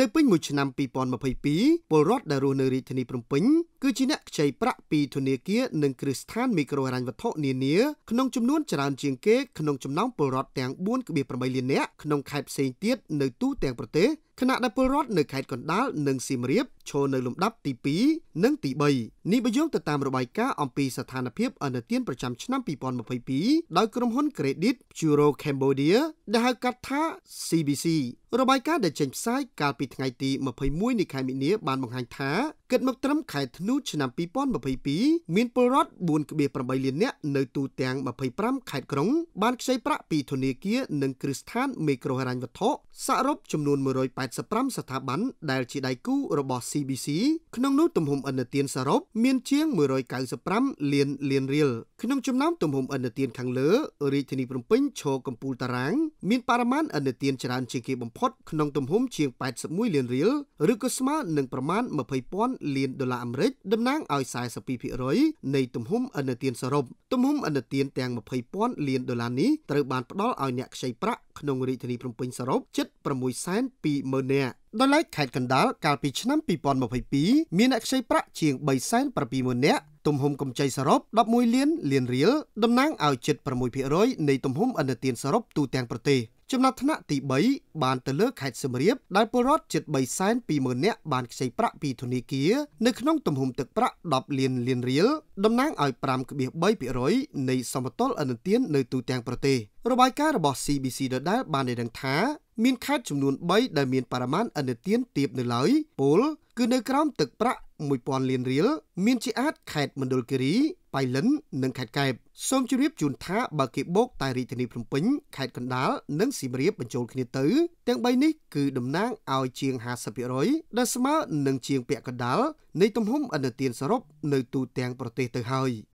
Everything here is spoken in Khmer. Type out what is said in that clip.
នៅពេញមួយឆ្នាំ2022ពលរដ្ឋដែលរស់នៅរាជធានីភ្នំពេញគឺជាអ្នកខ្ចីប្រាក់ពីធនាគារនិងគ្រឹះស្ថានមីក្រូហិរញ្ញវត្ថុនានា ក្នុងចំនួនច្រើនជាងគេក្នុងចំណោមពលរដ្ឋទាំង4.8លាននាក់ក្នុងខេត្តផ្សេងទៀតនៅទូទាំងប្រទេសគណៈដែលពលរដ្ឋនៅខេត្តកណ្ដាលនិងសៀមរាបឈរនៅលំដាប់ទី2និងទី3នេះបើយោងទៅតាមរបាយការណ៍អំពីស្ថានភាពអនុទានប្រចាំឆ្នាំ2022ដោយក្រុមហ៊ុន Credit Bureau Cambodia ដែលហៅកាត់ថា CBC របាយការណ៍ដែលចេញផ្សាយកាលពីថ្ងៃទី21នៃខែមីនា បានបង្ហាញថាគិតមកត្រឹមខែធ្នូទូតឆ្នាំ2022មានពលរដ្ឋ4.8លាននាក់នៅទូទាំង25ខេត្តក្រុង បានខ្ចីប្រាក់ពីធនាគារនិងគ្រឹះស្ថានមីក្រូហិរញ្ញវត្ថុសរុបចំនួន185ស្ថាប័នដែលជាដៃគូរបស់ CBC ក្នុងនោះទំហំឥណទានសរុបមានជាង195លានលានរៀលក្នុងចំណោមទំហំឥណទានខាងលើរាជធានីភ្នំពេញឈរកំពូលតារាងមានបរិមាណឥណទានច្រើនជាងគេបំផុត ក្នុងទំហំជាង81លានរៀលឬក៏ស្មើនឹងប្រមាណ20,000លានដុល្លារអាមេរិកតំណាងឲ្យ42%នៃទំហំអនុទានសរុបទំហំអនុទានទាំង20,000លានដុល្លារនេះត្រូវបានផ្ដល់ឲ្យអ្នកខ្ចីប្រាក់ក្នុងរាជធានីភ្នំពេញសរុបជិត620,000នាក់ដោយឡែកខេត្តកណ្ដាលកាលពីឆ្នាំ2022មានអ្នកខ្ចីប្រាក់ជាង370,000នាក់ទំហំកម្ចីសរុប11លានលានរៀលតំណាងឲ្យជិត6%នៃទំហំឥណទានសរុបទូទាំងប្រទេសចំណាត់ថ្នាក់ទី3បានទៅលើខេត្តសៀមរាបដែលពលរដ្ឋជិត320,000នាក់បានខ្ចីប្រាក់ពីធនាគារនៅក្នុងទំហំទឹកប្រាក់10លានលានរៀលតំណាងឲ្យ5.3%នៃសមតុល្យឥណទាននៅទូទាំងប្រទេសរបាយការណ៍របស់ CBC ដដែលបានដឹងថាមានខេត្តចំនួន3ដែលមានបរិមាណឥណទានទាបនៅឡើយពលគឺនៅក្រោមទឹកប្រាក់1000លានរៀលមានជាអាចខេត្តមណ្ឌលគិរីបៃលិននិងខេត្តកែបសូមជម្រាបជូនថាបើគេបូកតែរាជធានីភ្នំពេញខេត្តកណ្ដាលនិងសៀមរាបបញ្ចូលគ្នាទៅទាំងបីនេះគឺតំណាងឲ្យជាង50%ដែលស្មើនឹងជាងពាក់កណ្ដាលនៃទំហំអនុទានសរុបនៅទូទាំងប្រទេសទៅហើយ។